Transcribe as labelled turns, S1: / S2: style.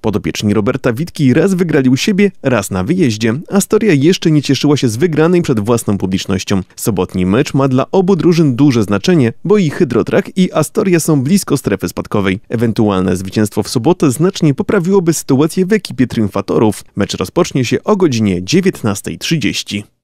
S1: Podopieczni Roberta Witki raz wygrali u siebie, raz na wyjeździe. Astoria jeszcze nie cieszyła się z wygranej przed własną publicznością. Sobotni mecz ma dla obu drużyn duże znaczenie, bo i Hydrotrak i Astoria są blisko strefy spadkowej. Ewentualne zwycięstwo w sobotę znacznie poprawiłoby sytuację w ekipie triumfatorów. Mecz rozpocznie się o godzinie 19.30.